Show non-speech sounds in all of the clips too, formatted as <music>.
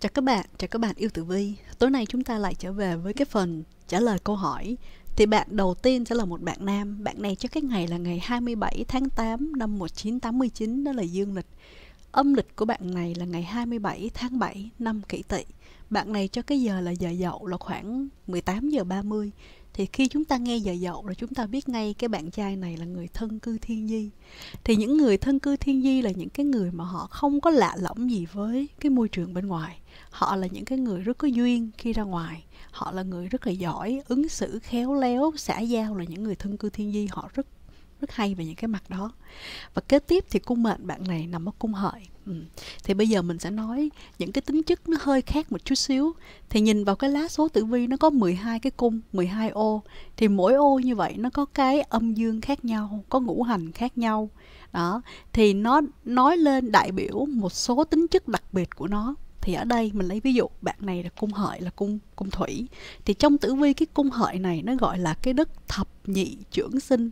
Chào các bạn, chào các bạn yêu tử vi Tối nay chúng ta lại trở về với cái phần trả lời câu hỏi Thì bạn đầu tiên sẽ là một bạn nam Bạn này cho cái ngày là ngày 27 tháng 8 năm 1989 Đó là dương lịch Âm lịch của bạn này là ngày 27 tháng 7 năm kỷ tỵ Bạn này cho cái giờ là giờ dậu là khoảng 18 giờ 30 thì khi chúng ta nghe giờ dậu rồi chúng ta biết ngay cái bạn trai này là người thân cư thiên di thì những người thân cư thiên di là những cái người mà họ không có lạ lẫm gì với cái môi trường bên ngoài họ là những cái người rất có duyên khi ra ngoài họ là người rất là giỏi ứng xử khéo léo xã giao là những người thân cư thiên di họ rất rất hay về những cái mặt đó và kế tiếp thì cung mệnh bạn này nằm ở cung hợi ừ. thì bây giờ mình sẽ nói những cái tính chất nó hơi khác một chút xíu thì nhìn vào cái lá số tử vi nó có 12 cái cung 12 ô thì mỗi ô như vậy nó có cái âm dương khác nhau có ngũ hành khác nhau đó thì nó nói lên đại biểu một số tính chất đặc biệt của nó thì ở đây mình lấy ví dụ bạn này là cung hợi là cung cung thủy thì trong tử vi cái cung hợi này nó gọi là cái đất thập nhị trưởng sinh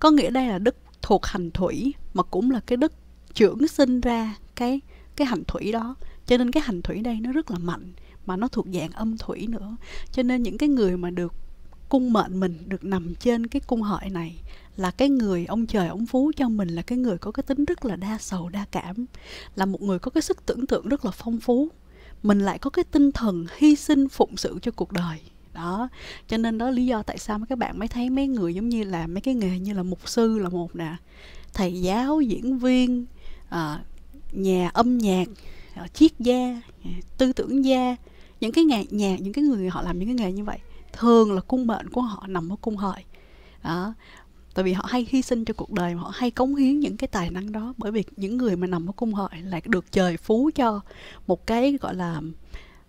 có nghĩa đây là đức thuộc hành thủy mà cũng là cái đức trưởng sinh ra cái cái hành thủy đó cho nên cái hành thủy đây nó rất là mạnh mà nó thuộc dạng âm thủy nữa cho nên những cái người mà được cung mệnh mình được nằm trên cái cung hợi này là cái người ông trời ông phú cho mình là cái người có cái tính rất là đa sầu đa cảm là một người có cái sức tưởng tượng rất là phong phú mình lại có cái tinh thần hy sinh phụng sự cho cuộc đời đó cho nên đó lý do tại sao mà các bạn mới thấy mấy người giống như là mấy cái nghề như là mục sư là một nè thầy giáo diễn viên à, nhà âm nhạc à, triết gia tư tưởng gia những cái nghề nhà những cái người họ làm những cái nghề như vậy thường là cung mệnh của họ nằm ở cung hợi đó tại vì họ hay hy sinh cho cuộc đời họ hay cống hiến những cái tài năng đó bởi vì những người mà nằm ở cung hợi là được trời phú cho một cái gọi là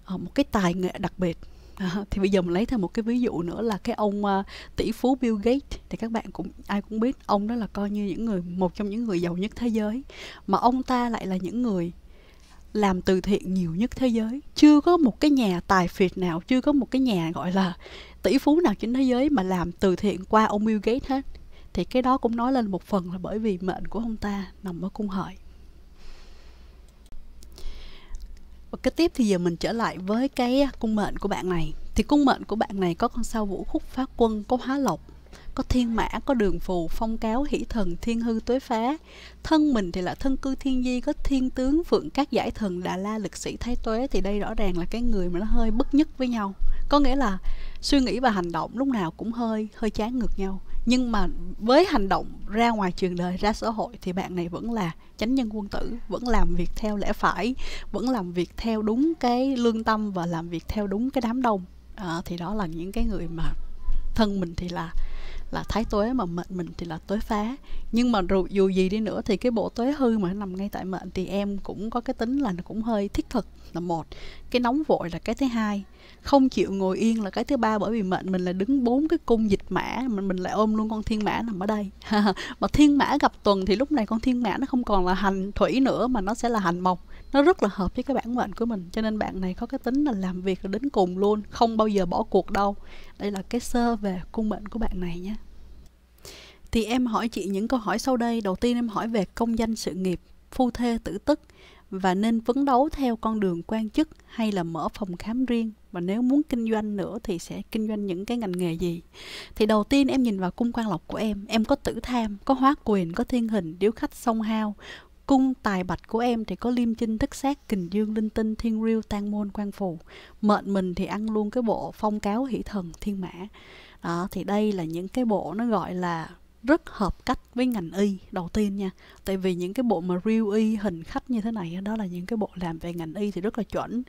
ờ, một cái tài nghệ đặc biệt Ờ, thì bây giờ mình lấy thêm một cái ví dụ nữa là cái ông uh, tỷ phú Bill Gates thì các bạn cũng ai cũng biết ông đó là coi như những người một trong những người giàu nhất thế giới mà ông ta lại là những người làm từ thiện nhiều nhất thế giới chưa có một cái nhà tài phiệt nào chưa có một cái nhà gọi là tỷ phú nào trên thế giới mà làm từ thiện qua ông Bill Gates hết thì cái đó cũng nói lên một phần là bởi vì mệnh của ông ta nằm ở cung hợi và kế tiếp thì giờ mình trở lại với cái cung mệnh của bạn này thì cung mệnh của bạn này có con sao vũ khúc phá quân có hóa lộc có thiên mã có đường phù phong cáo hỷ thần thiên hư tuế phá thân mình thì là thân cư thiên di có thiên tướng phượng các giải thần đà la lực sĩ thái tuế thì đây rõ ràng là cái người mà nó hơi bất nhất với nhau có nghĩa là suy nghĩ và hành động lúc nào cũng hơi hơi trái ngược nhau nhưng mà với hành động ra ngoài trường đời ra xã hội thì bạn này vẫn là chánh nhân quân tử vẫn làm việc theo lẽ phải vẫn làm việc theo đúng cái lương tâm và làm việc theo đúng cái đám đông à, thì đó là những cái người mà thân mình thì là là thái tuế mà mệnh mình thì là tuế phá nhưng mà dù, dù gì đi nữa thì cái bộ tuế hư mà nằm ngay tại mệnh thì em cũng có cái tính là nó cũng hơi thiết thực là một cái nóng vội là cái thứ hai không chịu ngồi yên là cái thứ ba bởi vì mệnh mình là đứng bốn cái cung dịch mã mình mình lại ôm luôn con thiên mã nằm ở đây <laughs> mà thiên mã gặp tuần thì lúc này con thiên mã nó không còn là hành thủy nữa mà nó sẽ là hành mộc nó rất là hợp với cái bản mệnh của mình cho nên bạn này có cái tính là làm việc là đến cùng luôn không bao giờ bỏ cuộc đâu đây là cái sơ về cung mệnh của bạn này nhé thì em hỏi chị những câu hỏi sau đây đầu tiên em hỏi về công danh sự nghiệp phu thê tử tức và nên phấn đấu theo con đường quan chức hay là mở phòng khám riêng và nếu muốn kinh doanh nữa thì sẽ kinh doanh những cái ngành nghề gì thì đầu tiên em nhìn vào cung quan lộc của em em có tử tham có hóa quyền có thiên hình điếu khách sông hao cung tài bạch của em thì có liêm chinh thức sát kình dương linh tinh thiên riêu tan môn quan phù mệnh mình thì ăn luôn cái bộ phong cáo hỷ thần thiên mã đó thì đây là những cái bộ nó gọi là rất hợp cách với ngành y đầu tiên nha tại vì những cái bộ mà real y hình khách như thế này đó là những cái bộ làm về ngành y thì rất là chuẩn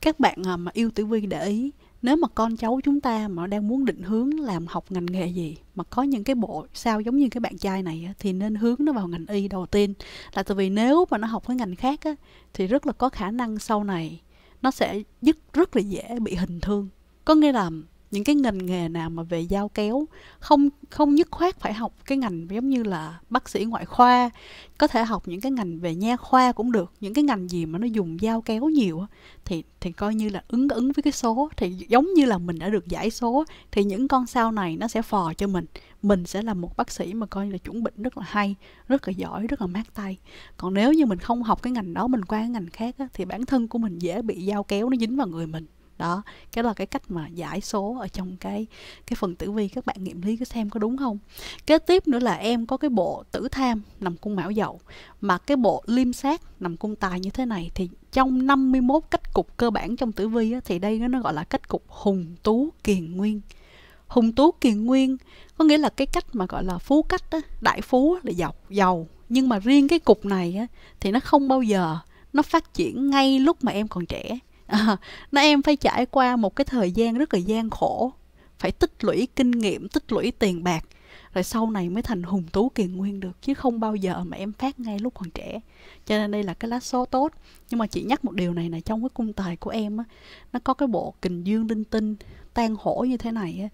các bạn à, mà yêu tử vi để ý nếu mà con cháu chúng ta mà đang muốn định hướng làm học ngành nghề gì mà có những cái bộ sao giống như cái bạn trai này thì nên hướng nó vào ngành y đầu tiên là tại vì nếu mà nó học cái ngành khác á, thì rất là có khả năng sau này nó sẽ rất rất là dễ bị hình thương có nghĩa là những cái ngành nghề nào mà về giao kéo không không nhất khoát phải học cái ngành giống như là bác sĩ ngoại khoa có thể học những cái ngành về nha khoa cũng được những cái ngành gì mà nó dùng giao kéo nhiều thì thì coi như là ứng ứng với cái số thì giống như là mình đã được giải số thì những con sao này nó sẽ phò cho mình mình sẽ là một bác sĩ mà coi như là chuẩn bệnh rất là hay rất là giỏi rất là mát tay còn nếu như mình không học cái ngành đó mình qua cái ngành khác thì bản thân của mình dễ bị giao kéo nó dính vào người mình đó cái là cái cách mà giải số ở trong cái cái phần tử vi các bạn nghiệm lý cái xem có đúng không kế tiếp nữa là em có cái bộ tử tham nằm cung mão dậu mà cái bộ liêm sát nằm cung tài như thế này thì trong 51 cách cục cơ bản trong tử vi á, thì đây nó gọi là cách cục hùng tú kiền nguyên hùng tú kiền nguyên có nghĩa là cái cách mà gọi là phú cách á, đại phú là giàu giàu nhưng mà riêng cái cục này á, thì nó không bao giờ nó phát triển ngay lúc mà em còn trẻ à, nó em phải trải qua một cái thời gian rất là gian khổ phải tích lũy kinh nghiệm tích lũy tiền bạc rồi sau này mới thành hùng tú kiền nguyên được chứ không bao giờ mà em phát ngay lúc còn trẻ cho nên đây là cái lá số tốt nhưng mà chị nhắc một điều này là trong cái cung tài của em á nó có cái bộ kình dương đinh tinh tan hổ như thế này á,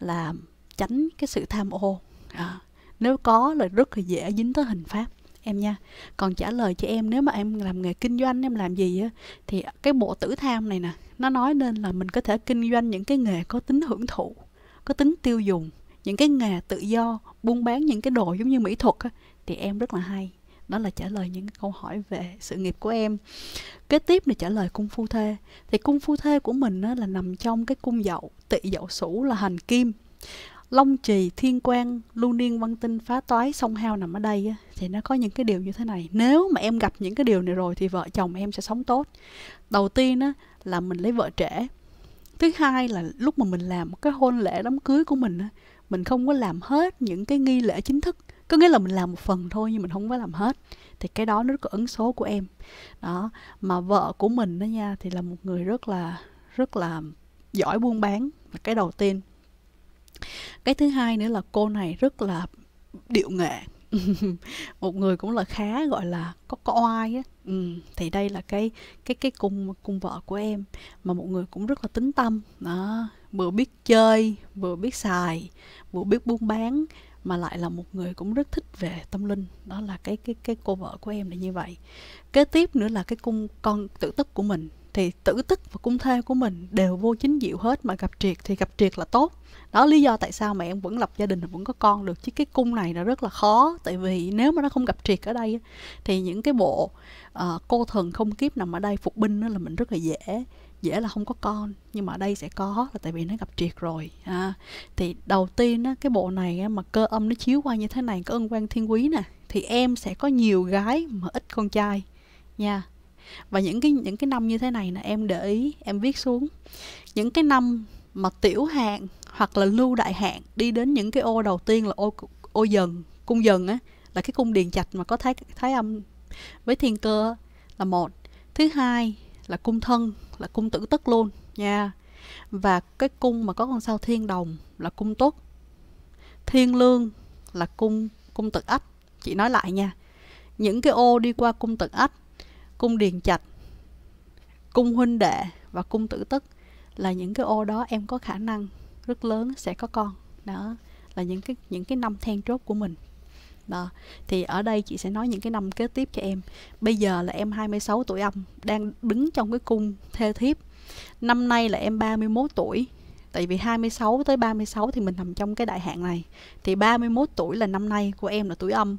là tránh cái sự tham ô à, nếu có là rất là dễ dính tới hình pháp em nha còn trả lời cho em nếu mà em làm nghề kinh doanh em làm gì á thì cái bộ tử tham này nè nó nói nên là mình có thể kinh doanh những cái nghề có tính hưởng thụ có tính tiêu dùng những cái nghề tự do buôn bán những cái đồ giống như mỹ thuật á, thì em rất là hay đó là trả lời những câu hỏi về sự nghiệp của em kế tiếp là trả lời cung phu thê thì cung phu thê của mình á, là nằm trong cái cung dậu tỵ dậu sủ là hành kim Long Trì, Thiên Quang, Lưu Niên, Văn Tinh, Phá Toái, Sông Hao nằm ở đây thì nó có những cái điều như thế này. Nếu mà em gặp những cái điều này rồi thì vợ chồng em sẽ sống tốt. Đầu tiên á, là mình lấy vợ trẻ. Thứ hai là lúc mà mình làm cái hôn lễ đám cưới của mình á, mình không có làm hết những cái nghi lễ chính thức. Có nghĩa là mình làm một phần thôi nhưng mình không có làm hết. Thì cái đó nó rất có ấn số của em. Đó, mà vợ của mình đó nha thì là một người rất là rất là giỏi buôn bán là cái đầu tiên cái thứ hai nữa là cô này rất là điệu nghệ <laughs> một người cũng là khá gọi là có có oai á ừ, thì đây là cái cái cái cung cung vợ của em mà một người cũng rất là tính tâm đó vừa biết chơi vừa biết xài vừa biết buôn bán mà lại là một người cũng rất thích về tâm linh đó là cái cái cái cô vợ của em là như vậy kế tiếp nữa là cái cung con tự tức của mình thì tử tức và cung thê của mình đều vô chính diệu hết mà gặp triệt thì gặp triệt là tốt đó lý do tại sao mà em vẫn lập gia đình vẫn có con được chứ cái cung này nó rất là khó tại vì nếu mà nó không gặp triệt ở đây thì những cái bộ uh, cô thần không kiếp nằm ở đây phục binh đó là mình rất là dễ dễ là không có con nhưng mà ở đây sẽ có là tại vì nó gặp triệt rồi à, thì đầu tiên á, cái bộ này á, mà cơ âm nó chiếu qua như thế này có ân quan thiên quý nè thì em sẽ có nhiều gái mà ít con trai nha và những cái những cái năm như thế này là em để ý em viết xuống những cái năm mà tiểu hạn hoặc là lưu đại hạn đi đến những cái ô đầu tiên là ô ô dần cung dần á là cái cung điền trạch mà có thái thái âm với thiên cơ là một thứ hai là cung thân là cung tử tức luôn nha và cái cung mà có con sao thiên đồng là cung tốt thiên lương là cung cung tự ách chị nói lại nha những cái ô đi qua cung tự ách cung điền trạch cung huynh đệ và cung tử tức là những cái ô đó em có khả năng rất lớn sẽ có con đó là những cái những cái năm then chốt của mình đó. Thì ở đây chị sẽ nói những cái năm kế tiếp cho em Bây giờ là em 26 tuổi âm Đang đứng trong cái cung thê thiếp Năm nay là em 31 tuổi Tại vì 26 tới 36 thì mình nằm trong cái đại hạn này Thì 31 tuổi là năm nay của em là tuổi âm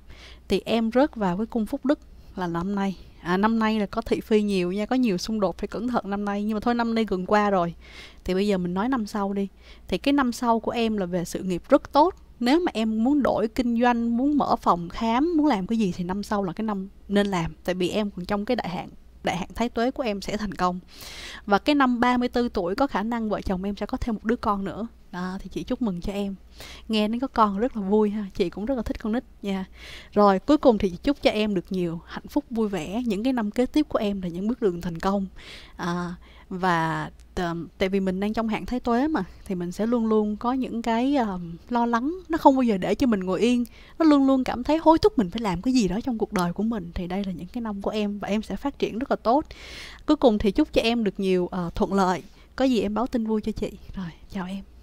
Thì em rớt vào cái cung phúc đức là năm nay à, năm nay là có thị phi nhiều nha có nhiều xung đột phải cẩn thận năm nay nhưng mà thôi năm nay gần qua rồi thì bây giờ mình nói năm sau đi thì cái năm sau của em là về sự nghiệp rất tốt nếu mà em muốn đổi kinh doanh muốn mở phòng khám muốn làm cái gì thì năm sau là cái năm nên làm tại vì em còn trong cái đại hạn đại hạn thái tuế của em sẽ thành công và cái năm 34 tuổi có khả năng vợ chồng em sẽ có thêm một đứa con nữa đó thì chị chúc mừng cho em nghe nó có con rất là vui ha chị cũng rất là thích con nít nha rồi cuối cùng thì chị chúc cho em được nhiều hạnh phúc vui vẻ những cái năm kế tiếp của em là những bước đường thành công à, và tại vì mình đang trong hạn thái tuế mà thì mình sẽ luôn luôn có những cái um, lo lắng nó không bao giờ để cho mình ngồi yên nó luôn luôn cảm thấy hối thúc mình phải làm cái gì đó trong cuộc đời của mình thì đây là những cái năm của em và em sẽ phát triển rất là tốt cuối cùng thì chúc cho em được nhiều uh, thuận lợi có gì em báo tin vui cho chị rồi chào em